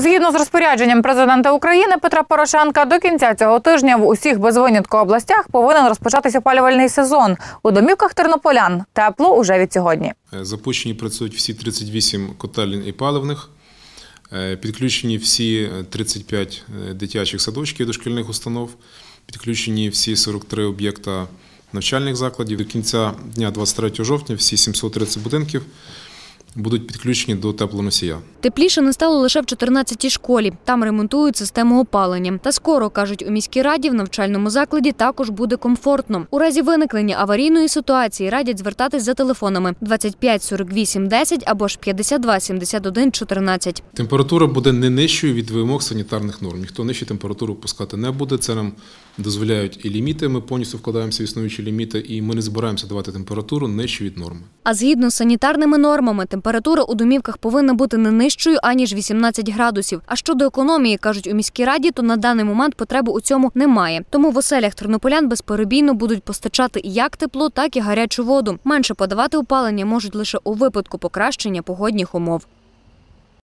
Згідно з розпорядженням президента України Петра Порошенка, до кінця цього тижня в усіх без винятку областях повинен розпочатися опалювальний сезон. У домівках тернополян тепло уже від сьогодні. Е, запущені працюють всі 38 котелень і паливних. Е, підключені всі 35 е, дитячих садочків і дошкільних установ, підключені всі 43 об'єкта навчальних закладів. До кінця дня, 23 жовтня, всі 730 будинків будуть підключені до теплоносія. Тепліше не стало лише в 14-й школі. Там ремонтують систему опалення. Та скоро кажуть у міській раді в навчальному закладі також буде комфортно. У разі виникнення аварійної ситуації радять звертатись за телефонами 25 48 10 або ж 52 71 14. Температура буде не нижчою від вимог санітарних норм. Ніхто нижче температуру пускати не буде. Це нам дозволяють і ліміти. Ми повністю вкладаємося в існуючі ліміти, і ми не збираємося давати температуру нижче від норми. А згідно з санітарними нормами, температура у домівках повинна бути не нижчою аніж 18 градусів. А щодо економії кажуть у міській раді, то на даний момент потреби у цьому немає. Тому в оселях тернополян безперебійно будуть постачати як тепло, так і гарячу воду. Менше подавати опалення можуть лише у випадку покращення погодних умов.